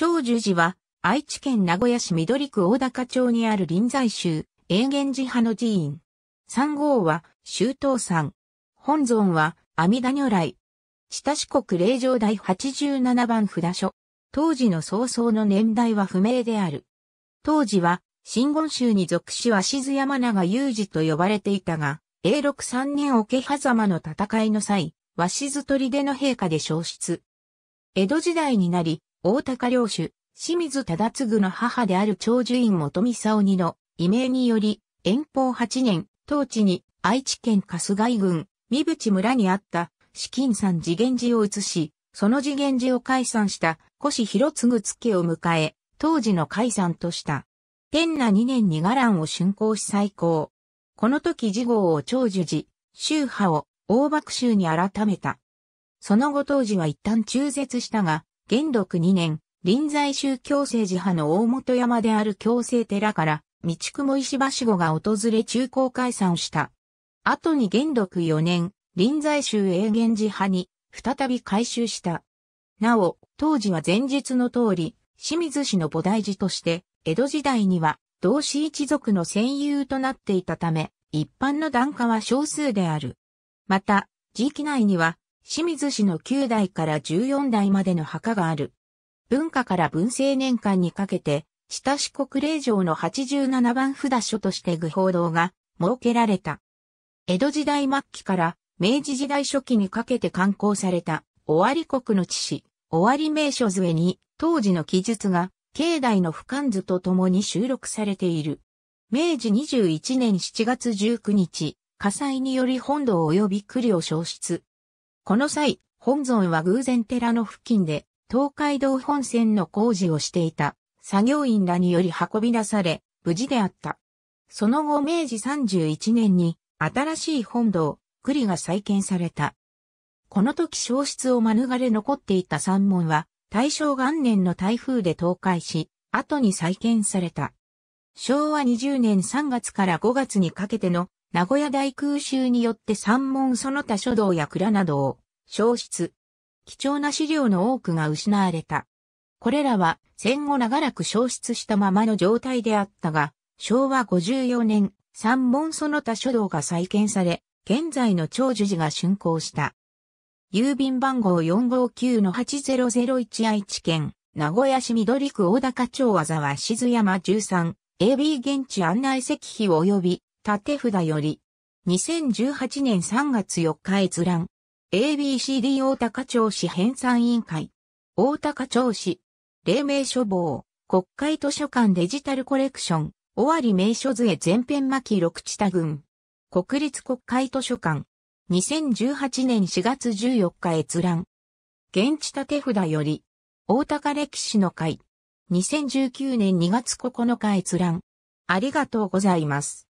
長寿寺は、愛知県名古屋市緑区大高町にある臨済宗、永元寺派の寺院。三号は、周東山。本尊は、阿弥陀如来。知四国霊場第87番札所。当時の早々の年代は不明である。当時は、新言宗に属し鷲津山長雄二と呼ばれていたが、永禄三年桶狭間の戦いの際、鷲津出の陛下で消失。江戸時代になり、大高領主、清水忠次の母である長寿院元美沙鬼の異名により、遠方8年、当地に愛知県春日井郡、三淵村にあった、紫金山次元寺を移し、その次元寺を解散した古越広次付を迎え、当時の解散とした。天な2年に伽藍を竣工し再興。この時次号を長寿寺、宗派を大幕宗に改めた。その後当時は一旦中絶したが、元禄2年、臨済宗教政治派の大本山である教政寺から、道雲石橋後が訪れ中高解散した。後に元禄4年、臨済宗永元寺派に、再び改修した。なお、当時は前述の通り、清水氏の菩提寺として、江戸時代には、同志一族の戦友となっていたため、一般の段家は少数である。また、地域内には、清水市の9代から14代までの墓がある。文化から文政年間にかけて、親し国令城の87番札所として具報道が設けられた。江戸時代末期から明治時代初期にかけて刊行された、尾張国の地史、尾張名所図絵に、当時の記述が、境内の俯瞰図とともに収録されている。明治21年7月19日、火災により本土及び栗を消失。この際、本尊は偶然寺の付近で、東海道本線の工事をしていた、作業員らにより運び出され、無事であった。その後明治31年に、新しい本堂、栗が再建された。この時消失を免れ残っていた山門は、大正元年の台風で倒壊し、後に再建された。昭和20年3月から5月にかけての名古屋大空襲によって山門その他書道や蔵などを消失。貴重な資料の多くが失われた。これらは戦後長らく消失したままの状態であったが、昭和54年、三本その他書道が再建され、現在の長寿寺が竣工した。郵便番号459-8001愛知県、名古屋市緑区大高町ざは、静山 13AB 現地案内石碑及び、縦札より、2018年3月4日閲覧、ABCD 大高町市編纂委員会。大高町市。黎明書房。国会図書館デジタルコレクション。尾張名所図へ前編巻六地多群。国立国会図書館。2018年4月14日閲覧。現地立札より。大高歴史の会。2019年2月9日閲覧。ありがとうございます。